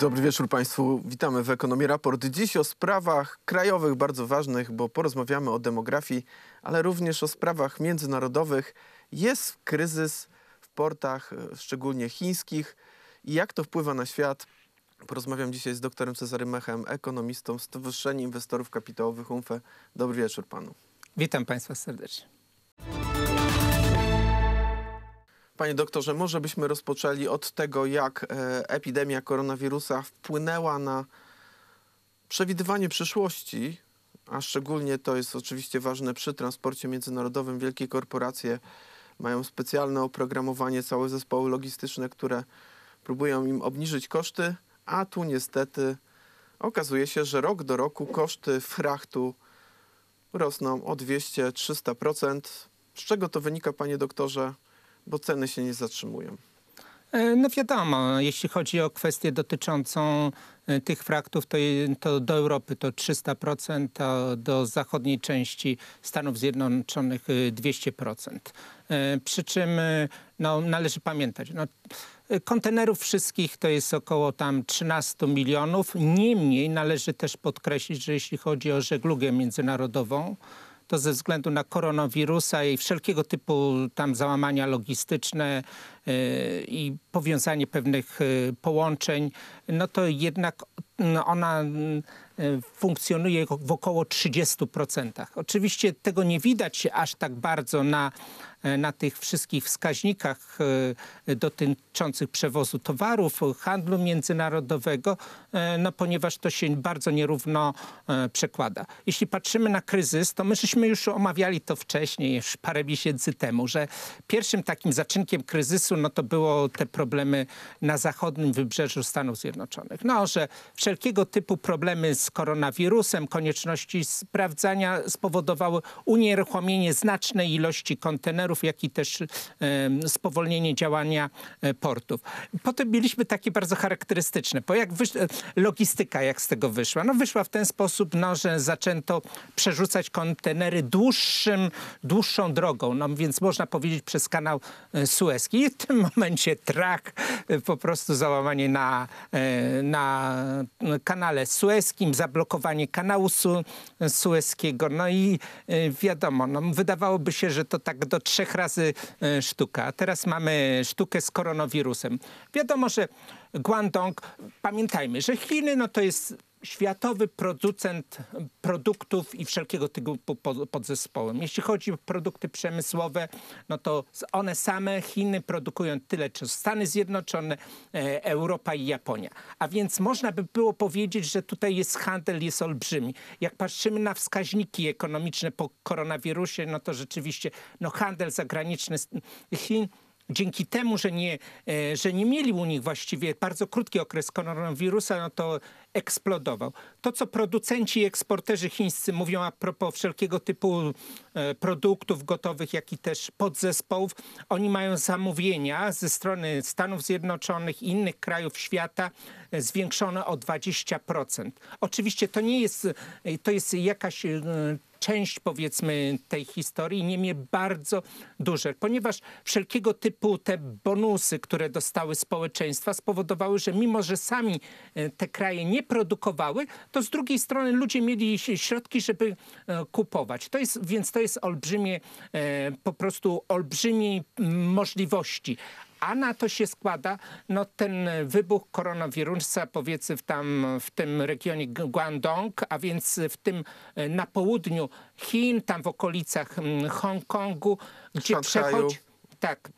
Dobry wieczór Państwu. Witamy w Ekonomii Raport. Dziś o sprawach krajowych bardzo ważnych, bo porozmawiamy o demografii, ale również o sprawach międzynarodowych. Jest kryzys w portach, e, szczególnie chińskich. I jak to wpływa na świat? Porozmawiam dzisiaj z doktorem Cezarym Mechem, ekonomistą Stowarzyszenia Inwestorów Kapitałowych UMFE. Dobry wieczór Panu. Witam Państwa serdecznie. Panie doktorze, może byśmy rozpoczęli od tego, jak e, epidemia koronawirusa wpłynęła na przewidywanie przyszłości, a szczególnie to jest oczywiście ważne przy transporcie międzynarodowym. Wielkie korporacje mają specjalne oprogramowanie, całe zespoły logistyczne, które próbują im obniżyć koszty, a tu niestety okazuje się, że rok do roku koszty frachtu rosną o 200-300%. Z czego to wynika, panie doktorze? bo ceny się nie zatrzymują. E, no wiadomo, jeśli chodzi o kwestię dotyczącą e, tych fraktów, to, to do Europy to 300%, a do zachodniej części Stanów Zjednoczonych 200%. E, przy czym no, należy pamiętać, no, kontenerów wszystkich to jest około tam 13 milionów. Niemniej należy też podkreślić, że jeśli chodzi o żeglugę międzynarodową, to ze względu na koronawirusa i wszelkiego typu tam załamania logistyczne y, i powiązanie pewnych y, połączeń, no to jednak mm, ona y, funkcjonuje w około 30%. Oczywiście tego nie widać aż tak bardzo na E, na tych wszystkich wskaźnikach e, dotyczących przewozu towarów, handlu międzynarodowego, e, no ponieważ to się bardzo nierówno przekłada. Jeśli patrzymy na kryzys, to my żeśmy już omawiali to wcześniej, już parę miesięcy temu, że pierwszym takim zaczynkiem kryzysu, no to było te problemy na zachodnim wybrzeżu Stanów Zjednoczonych. No, że wszelkiego typu problemy z koronawirusem, konieczności sprawdzania spowodowały unieruchomienie znacznej ilości kontenerów jak i też spowolnienie działania e, portów. Potem mieliśmy takie bardzo charakterystyczne, bo jak e, logistyka jak z tego wyszła? No wyszła w ten sposób, no, że zaczęto przerzucać kontenery dłuższym, dłuższą drogą, no więc można powiedzieć przez kanał e, Suezki i w tym momencie trach, po prostu załamanie na, na kanale Suezkim, zablokowanie kanału su, Suezkiego, no i wiadomo, no, wydawałoby się, że to tak do trzech trzech razy e, sztuka. Teraz mamy sztukę z koronawirusem. Wiadomo, że Guangdong, pamiętajmy, że Chiny no to jest światowy producent produktów i wszelkiego typu podzespołem. Jeśli chodzi o produkty przemysłowe, no to one same Chiny produkują tyle, czy Stany Zjednoczone, e, Europa i Japonia. A więc można by było powiedzieć, że tutaj jest handel, jest olbrzymi. Jak patrzymy na wskaźniki ekonomiczne po koronawirusie, no to rzeczywiście no handel zagraniczny Chin dzięki temu, że nie, e, że nie mieli u nich właściwie bardzo krótki okres koronawirusa, no to eksplodował. To, co producenci i eksporterzy chińscy mówią a propos wszelkiego typu e, produktów gotowych, jak i też podzespołów, oni mają zamówienia ze strony Stanów Zjednoczonych i innych krajów świata e, zwiększone o 20%. Oczywiście to nie jest, to jest jakaś część powiedzmy tej historii niemie bardzo duże, ponieważ wszelkiego typu te bonusy, które dostały społeczeństwa spowodowały, że mimo, że sami e, te kraje nie produkowały, to z drugiej strony ludzie mieli środki, żeby e, kupować. To jest, więc to jest olbrzymie, e, po prostu olbrzymiej możliwości a na to się składa no, ten wybuch koronawirusa powiedzmy w, tam, w tym regionie Guangdong, a więc w tym e, na południu Chin, tam w okolicach mm, Hongkongu, gdzie przechodzi... Tak,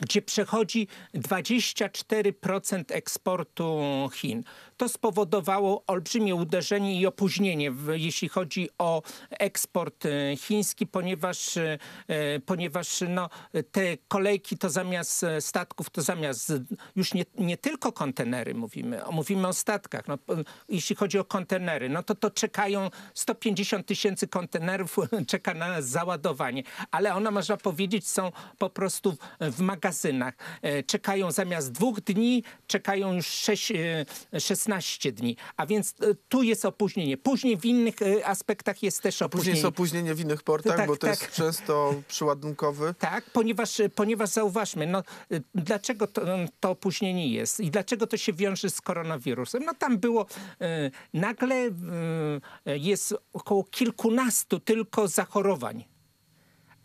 gdzie przechodzi 24% eksportu Chin. To spowodowało olbrzymie uderzenie i opóźnienie, jeśli chodzi o eksport e, chiński, ponieważ, e, e, ponieważ no, te kolejki to zamiast statków, to zamiast już nie, nie tylko kontenery mówimy, mówimy o statkach. No, jeśli chodzi o kontenery, no to to czekają 150 tysięcy kontenerów, czeka na załadowanie. Ale one, można powiedzieć, są po prostu w magazynach kasynach. E, czekają zamiast dwóch dni, czekają już 6, 16 e, dni. A więc e, tu jest opóźnienie. Później w innych aspektach jest też opóźnienie. Później jest opóźnienie w innych portach, tak, bo to tak. jest często przyładunkowy. Tak, ponieważ, ponieważ zauważmy, no, dlaczego to, to opóźnienie jest i dlaczego to się wiąże z koronawirusem. No tam było nagle jest około kilkunastu tylko zachorowań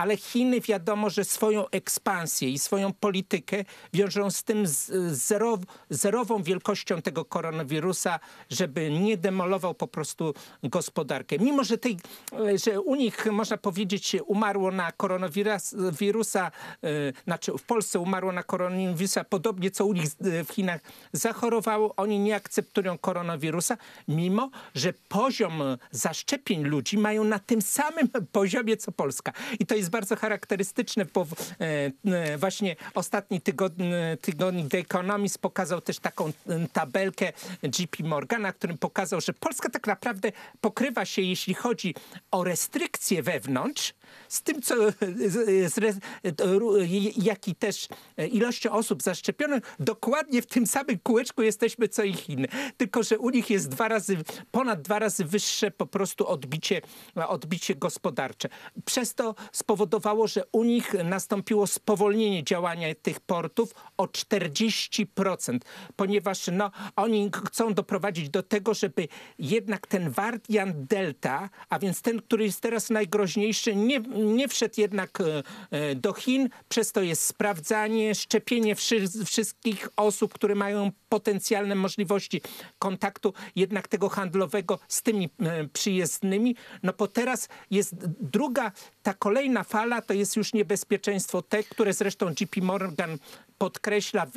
ale Chiny wiadomo, że swoją ekspansję i swoją politykę wiążą z tym z, zerow, zerową wielkością tego koronawirusa, żeby nie demolował po prostu gospodarkę. Mimo, że, tej, że u nich można powiedzieć umarło na koronawirusa, yy, e, znaczy w Polsce umarło na koronawirusa, podobnie co u nich w Chinach zachorowało, oni nie akceptują koronawirusa, mimo, że poziom zaszczepień ludzi mają na tym samym poziomie co Polska. I to jest bardzo charakterystyczne, bo e, e, właśnie ostatni tygodni, e, tygodni The Economist pokazał też taką tabelkę JP Morgana, którym pokazał, że Polska tak naprawdę pokrywa się, jeśli chodzi o restrykcje wewnątrz, z tym, co, z, z, jak i też ilością osób zaszczepionych, dokładnie w tym samym kółeczku jesteśmy co i Chiny. Tylko, że u nich jest dwa razy, ponad dwa razy wyższe po prostu odbicie, odbicie gospodarcze. Przez to spowodowało, że u nich nastąpiło spowolnienie działania tych portów o 40%, ponieważ no, oni chcą doprowadzić do tego, żeby jednak ten wariant delta, a więc ten, który jest teraz najgroźniejszy, nie nie wszedł jednak e, e, do Chin, przez to jest sprawdzanie, szczepienie wszystkich osób, które mają potencjalne możliwości kontaktu jednak tego handlowego z tymi e, przyjezdnymi. No bo teraz jest druga, ta kolejna fala to jest już niebezpieczeństwo te, które zresztą JP Morgan podkreśla w,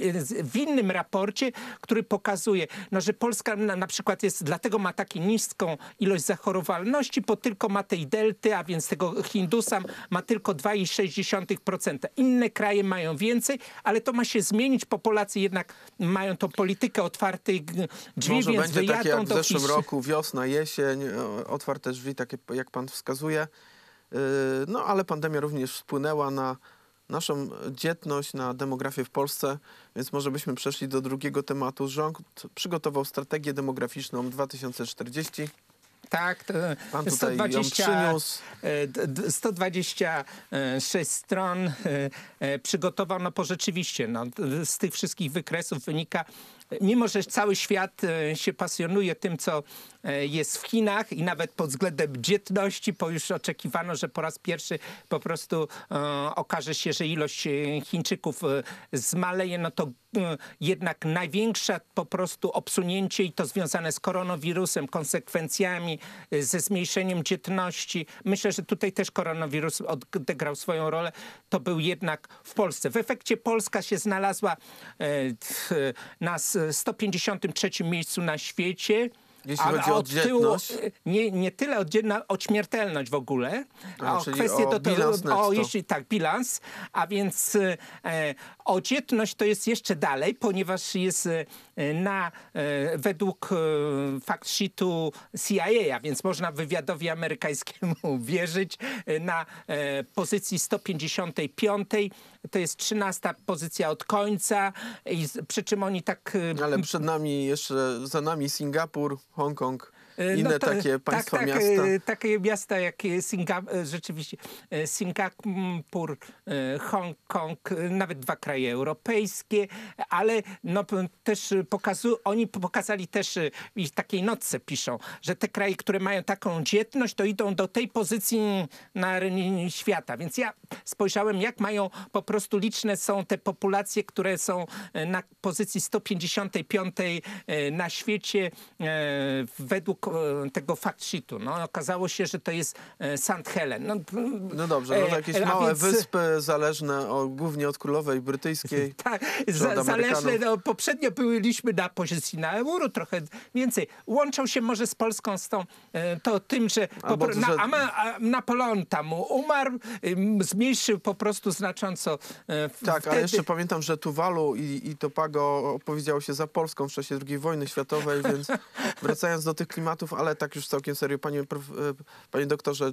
w innym raporcie, który pokazuje, no, że Polska na, na przykład jest, dlatego ma taką niską ilość zachorowalności, bo tylko ma tej delty, a więc tego hindusa ma tylko 2,6%. Inne kraje mają więcej, ale to ma się zmienić, Populacje jednak mają tą politykę otwartych drzwi, Może więc będzie tak jak w zeszłym roku, wiosna, jesień, e, otwarte drzwi, takie jak pan wskazuje. E, no ale pandemia również wpłynęła na naszą dzietność na demografię w Polsce, więc może byśmy przeszli do drugiego tematu. Rząd przygotował strategię demograficzną 2040. Tak, to Pan tutaj 120, 126 e, stron e, e, przygotowano, po rzeczywiście no, z tych wszystkich wykresów wynika, mimo że cały świat e, się pasjonuje tym, co e, jest w Chinach i nawet pod względem dzietności, bo już oczekiwano, że po raz pierwszy po prostu e, okaże się, że ilość Chińczyków zmaleje, no to jednak największe po prostu obsunięcie i to związane z koronawirusem, konsekwencjami, ze zmniejszeniem dzietności. Myślę, że tutaj też koronawirus odegrał swoją rolę. To był jednak w Polsce. W efekcie Polska się znalazła nas 153 miejscu na świecie. Jeśli ale chodzi o Tyłu, e, nie, nie tyle oddzielna, o śmiertelność w ogóle, a, a o kwestię o do tego, o jeśli tak, bilans, a więc e, Oddzietność to jest jeszcze dalej, ponieważ jest e, na, e, według e, fact sheetu CIA, więc można wywiadowi amerykańskiemu wierzyć, na pozycji 155, to jest 13 pozycja od końca, i przy czym oni tak... Ale przed nami jeszcze, za nami Singapur, Hongkong. E, no Inne no to, e, takie tak, państwa, tak, tak, miasta? Takie miasta jak Singap rzeczywiście Singapur, Hongkong, nawet dwa kraje europejskie, ale no, też pokazu, oni pokazali też i takiej nocce piszą, że te kraje, które mają taką dzietność, to idą do tej pozycji na arenie świata. Więc ja spojrzałem, jak mają po prostu liczne są te populacje, które są na pozycji 155 na świecie według tego fact sheetu. No, okazało się, że to jest e, St. Helen. No, no dobrze, no to e, jakieś e, małe więc... wyspy zależne o, głównie od królowej brytyjskiej. tak, za, zależne. No, poprzednio byliśmy na pozycji na euro, trochę więcej. Łączą się może z Polską z tą, e, to tym, że, Albo, na, że... Napoleon tam umarł, zmniejszył po prostu znacząco. Tak, wtedy... a jeszcze pamiętam, że Tuwalu i, i Topago opowiedziało się za Polską w czasie II wojny światowej, więc wracając do tych klimatów tematów, ale tak już całkiem serio, panie, e, panie doktorze,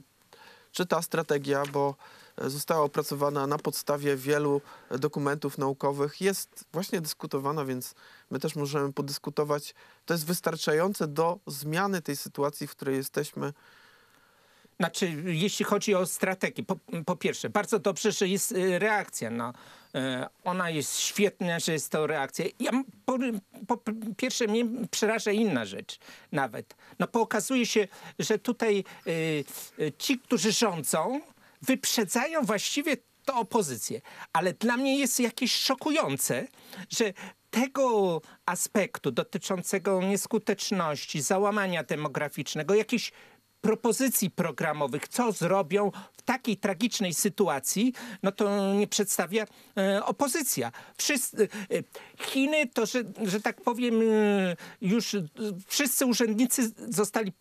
czy ta strategia, bo e, została opracowana na podstawie wielu dokumentów naukowych, jest właśnie dyskutowana, więc my też możemy podyskutować. To jest wystarczające do zmiany tej sytuacji, w której jesteśmy znaczy, jeśli chodzi o strategię, po, po pierwsze, bardzo dobrze, że jest y, reakcja No, y, ona jest świetna, że jest to reakcja. Ja, po, po, pierwsze mnie przeraża inna rzecz nawet. No bo okazuje się, że tutaj y, y, ci, którzy rządzą, wyprzedzają właściwie to opozycję. Ale dla mnie jest jakieś szokujące, że tego aspektu dotyczącego nieskuteczności, załamania demograficznego, jakichś propozycji programowych, co zrobią w takiej tragicznej sytuacji, no to nie przedstawia e, opozycja. Wszyscy, e, Chiny to, że, że tak powiem, e, już e, wszyscy urzędnicy zostali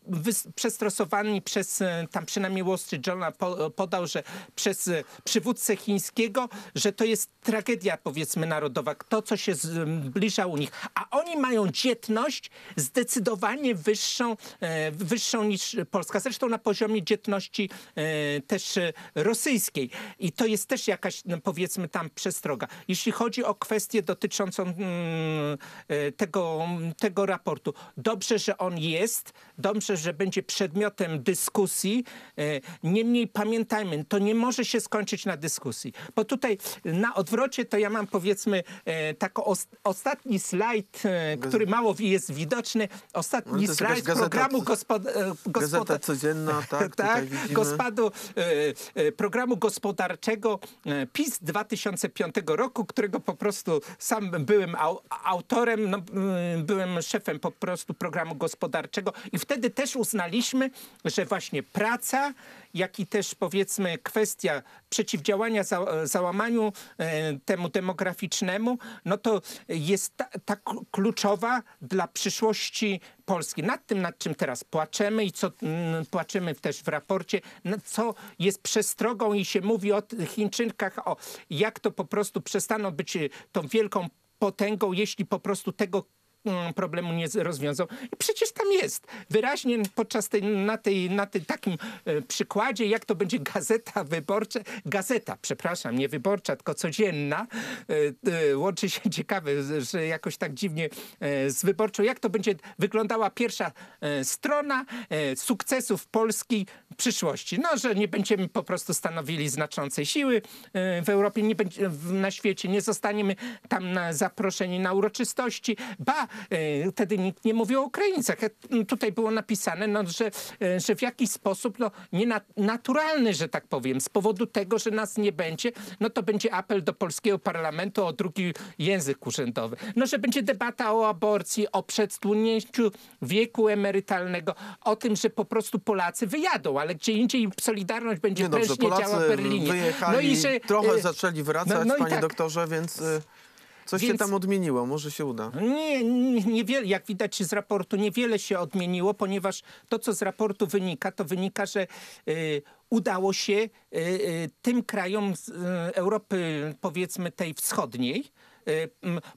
przestrosowani przez, e, tam przynajmniej Wall Street Journal po, podał, że przez e, przywódcę chińskiego, że to jest tragedia powiedzmy narodowa, to co się zbliża u nich. A oni mają dzietność zdecydowanie wyższą, wyższą niż Polska polska, zresztą na poziomie dzietności e, też e, rosyjskiej. I to jest też jakaś, no, powiedzmy, tam przestroga. Jeśli chodzi o kwestię dotyczącą mm, e, tego, tego raportu, dobrze, że on jest, dobrze, że będzie przedmiotem dyskusji. Niemniej pamiętajmy, to nie może się skończyć na dyskusji, bo tutaj na odwrocie to ja mam, powiedzmy, taki ostatni slajd, który mało jest widoczny, ostatni slajd programu gazeta, codzienna, tak? tak, gospadu, e, e, programu gospodarczego PiS 2005 roku, którego po prostu sam byłem au, autorem, no, mm, byłem szefem po prostu programu gospodarczego i wtedy też uznaliśmy, że właśnie praca jak i też powiedzmy kwestia przeciwdziałania za, załamaniu e, temu demograficznemu, no to jest tak ta kluczowa dla przyszłości Polski. Nad tym, nad czym teraz płaczemy i co m, mm, płaczymy też w raporcie, co jest przestrogą i się mówi o Chińczynkach, o jak to po prostu przestaną być tą wielką potęgą, jeśli po prostu tego Mm, problemu nie rozwiązał. I przecież tam jest. Wyraźnie podczas tej, na, tej, na tym takim e, przykładzie, jak to będzie gazeta wyborcza, gazeta, przepraszam, nie wyborcza, tylko codzienna, e, e, łączy się ciekawe, że jakoś tak dziwnie z wyborczą, jak to będzie wyglądała pierwsza strona sukcesów Polski w przyszłości. No, że nie będziemy po prostu stanowili znaczącej siły w Europie, nie będzie, na świecie, nie zostaniemy tam na zaproszeni na uroczystości, ba, E, wtedy nikt nie mówił o Ukraińcach. E, tutaj było napisane, no, że, e, że w jakiś sposób no, nienaturalny, że tak powiem, z powodu tego, że nas nie będzie, no to będzie apel do polskiego parlamentu o drugi język urzędowy. No, że będzie debata o aborcji, o przedstunięciu wieku emerytalnego, o tym, że po prostu Polacy wyjadą, ale gdzie indziej Solidarność będzie nie dobrze, prężnie Polacy działa w Berlinie. no i że, trochę zaczęli wracać, no, no panie tak, doktorze, więc... Coś Więc... się tam odmieniło, może się uda. No nie, nie, niewiele, jak widać z raportu, niewiele się odmieniło, ponieważ to, co z raportu wynika, to wynika, że y, udało się y, y, tym krajom z, y, Europy, powiedzmy tej wschodniej, y,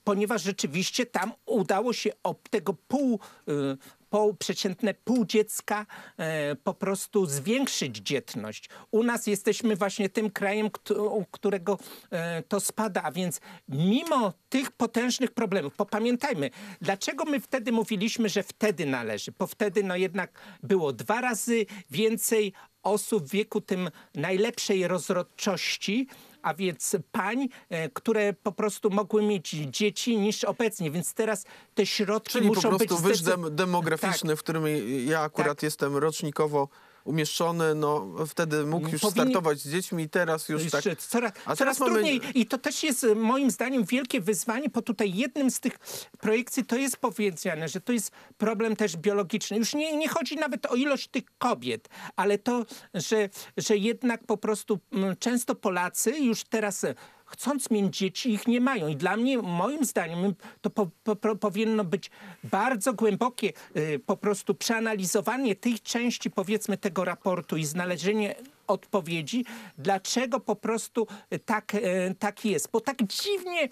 ponieważ rzeczywiście tam udało się od tego pół, y, pół, przeciętne pół dziecka e, po prostu zwiększyć dzietność. U nas jesteśmy właśnie tym krajem, u którego e, to spada, a więc mimo tych potężnych problemów, bo pamiętajmy, dlaczego my wtedy mówiliśmy, że wtedy należy, bo wtedy no jednak było dwa razy więcej osób w wieku tym najlepszej rozrodczości, a więc pań, e, które po prostu mogły mieć dzieci niż obecnie, więc teraz te środki Czyli muszą być... Czyli po prostu być... wyż demograficzny, tak. w którym ja akurat tak. jestem rocznikowo umieszczony, no wtedy mógł no, już Powinni... startować z dziećmi i teraz już tak... Coraz, coraz A teraz trudniej i to też jest y, moim zdaniem wielkie wyzwanie, bo tutaj jednym z tych projekcji to jest powiedziane, że to jest problem też biologiczny. Już nie, nie chodzi nawet o ilość tych kobiet, ale to, że, że jednak po prostu mm, często Polacy już teraz y, chcąc mieć dzieci, ich nie mają. I dla mnie, moim zdaniem, to po, po, powinno być bardzo głębokie y, po prostu przeanalizowanie tej części, powiedzmy, tego raportu i znalezienie odpowiedzi, dlaczego po prostu y, tak, y, tak jest. Bo tak dziwnie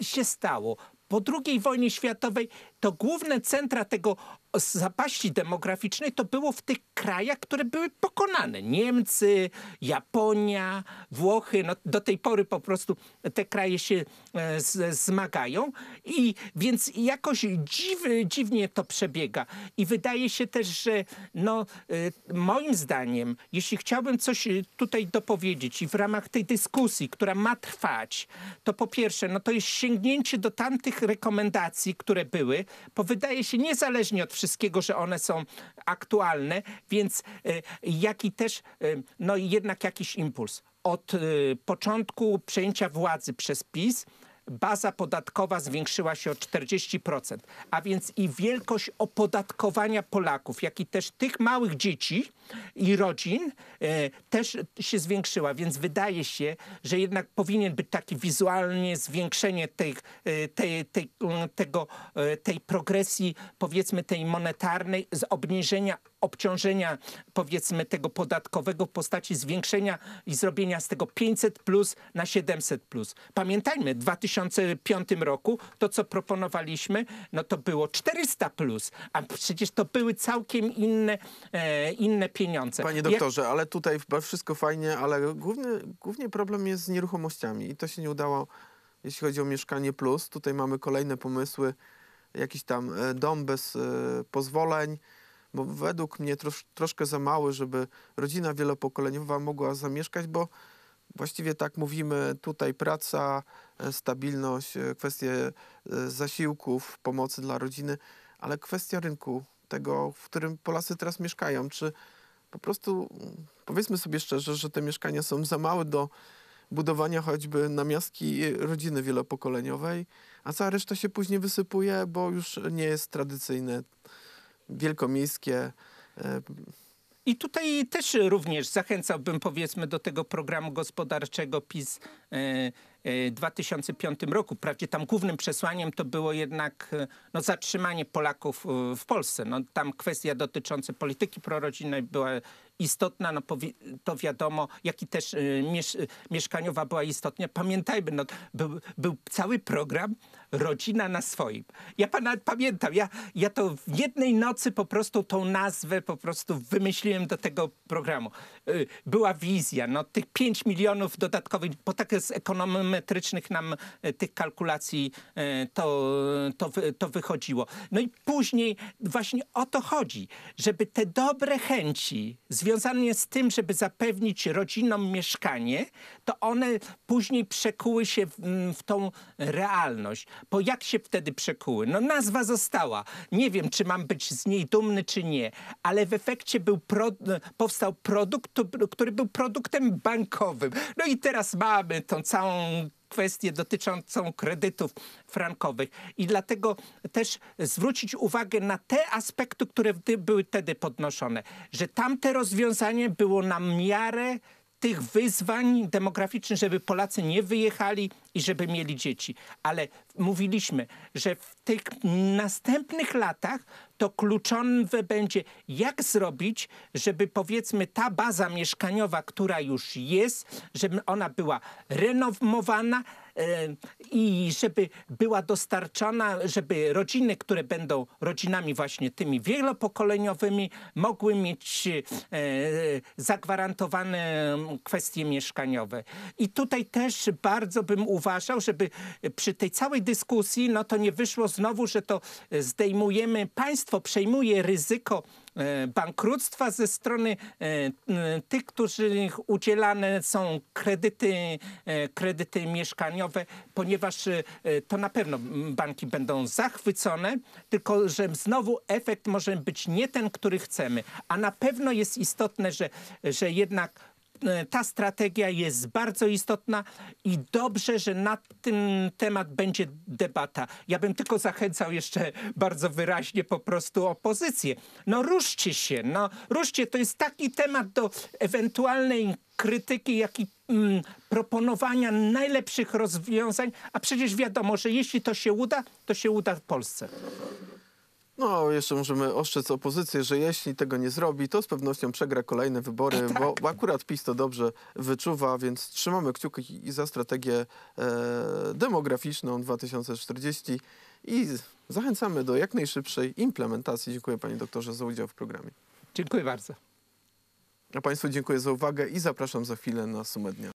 się stało. Po II wojnie światowej to główne centra tego zapaści demograficznej to było w tych krajach, które były pokonane. Niemcy, Japonia, Włochy, no do tej pory po prostu te kraje się e, z, zmagają i więc jakoś dziw, dziwnie to przebiega i wydaje się też, że no e, moim zdaniem, jeśli chciałbym coś e, tutaj dopowiedzieć i w ramach tej dyskusji, która ma trwać, to po pierwsze, no to jest sięgnięcie do tamtych rekomendacji, które były, bo wydaje się niezależnie od wszystkiego, że one są aktualne, więc y, jaki też, y, no jednak jakiś impuls. Od y, początku przejęcia władzy przez PiS baza podatkowa zwiększyła się o 40%, a więc i wielkość opodatkowania Polaków, jak i też tych małych dzieci i rodzin e, też się zwiększyła, więc wydaje się, że jednak powinien być taki wizualnie zwiększenie tej, tej, tej, tego, e, tej progresji, powiedzmy tej monetarnej z obniżenia obciążenia powiedzmy tego podatkowego w postaci zwiększenia i zrobienia z tego 500 plus na 700 plus. Pamiętajmy, w 2005 roku to, co proponowaliśmy, no to było 400 plus, a przecież to były całkiem inne, e, inne pieniądze. Panie doktorze, Jak... ale tutaj wszystko fajnie, ale głównie problem jest z nieruchomościami i to się nie udało, jeśli chodzi o Mieszkanie Plus. Tutaj mamy kolejne pomysły, jakiś tam e, dom bez y, pozwoleń, bo według mnie trosz, troszkę za mały, żeby rodzina wielopokoleniowa mogła zamieszkać, bo właściwie tak mówimy tutaj praca, e, stabilność, e, kwestie e, zasiłków, pomocy dla rodziny, ale kwestia rynku, tego, w którym Polacy teraz mieszkają, czy po prostu mm, powiedzmy sobie szczerze, że te mieszkania są za małe do budowania choćby namiastki rodziny wielopokoleniowej, a cała reszta się później wysypuje, bo już nie jest tradycyjne wielkomiejskie. E, I tutaj też również zachęcałbym powiedzmy do tego programu gospodarczego PiS e, e, w 2005 roku. Prawdzie tam głównym przesłaniem to było jednak no, zatrzymanie Polaków w Polsce. No, tam kwestia dotycząca polityki prorodzinnej była istotna, no to wiadomo, jak i też y, miesz y, mieszkaniowa była istotna. Pamiętajmy, no, był, był, cały program Rodzina na swoim. Ja pana pamiętam, ja, ja to w jednej nocy po prostu tą nazwę po prostu wymyśliłem do tego programu. Y, była wizja, no tych 5 milionów dodatkowych, bo tak z ekonometrycznych nam tych kalkulacji to, to, to wychodziło. No i później właśnie o to chodzi, żeby te dobre chęci z związane z tym, żeby zapewnić rodzinom mieszkanie, to one później przekuły się w, mm, w tą realność. Bo jak się wtedy przekuły? No nazwa została. Nie wiem, czy mam być z niej dumny, czy nie, ale w efekcie był pro, powstał produkt, który był produktem bankowym. No i teraz mamy tą całą kwestię dotyczącą kredytów frankowych. I dlatego też zwrócić uwagę na te aspekty, które były wtedy podnoszone, że tamte rozwiązanie było na miarę tych wyzwań demograficznych, żeby Polacy nie wyjechali i żeby mieli dzieci. Ale mówiliśmy, że w tych następnych latach to kluczowe będzie, jak zrobić, żeby powiedzmy ta baza mieszkaniowa, która już jest, żeby ona była renowowana e, i żeby była dostarczana, żeby rodziny, które będą rodzinami właśnie tymi wielopokoleniowymi, mogły mieć e, zagwarantowane kwestie mieszkaniowe. I tutaj też bardzo bym uważał, uważał, żeby e, przy tej całej dyskusji, no to nie wyszło znowu, że to e, zdejmujemy, państwo przejmuje ryzyko e, bankructwa ze strony tych, których udzielane są kredyty, kredyty mieszkaniowe, ponieważ to na pewno banki będą zachwycone, tylko że znowu efekt może być nie ten, który chcemy. A na pewno jest istotne, że, że jednak E, ta strategia jest bardzo istotna i dobrze, że na ten temat będzie debata. Ja bym tylko zachęcał jeszcze bardzo wyraźnie po prostu opozycję. No ruszcie się, no ruszcie, to jest taki temat do ewentualnej krytyki, jak i mm, proponowania najlepszych rozwiązań, a przecież wiadomo, że jeśli to się uda, to się uda w Polsce. No, jeszcze możemy oszczędzić opozycję, że jeśli tego nie zrobi, to z pewnością przegra kolejne wybory, e, tak. bo, bo akurat PiS to dobrze wyczuwa, więc trzymamy kciuki i za strategię e, demograficzną 2040 i zachęcamy do jak najszybszej implementacji. Dziękuję panie doktorze za udział w programie. Dziękuję bardzo. A państwu dziękuję za uwagę i zapraszam za chwilę na sumę dnia.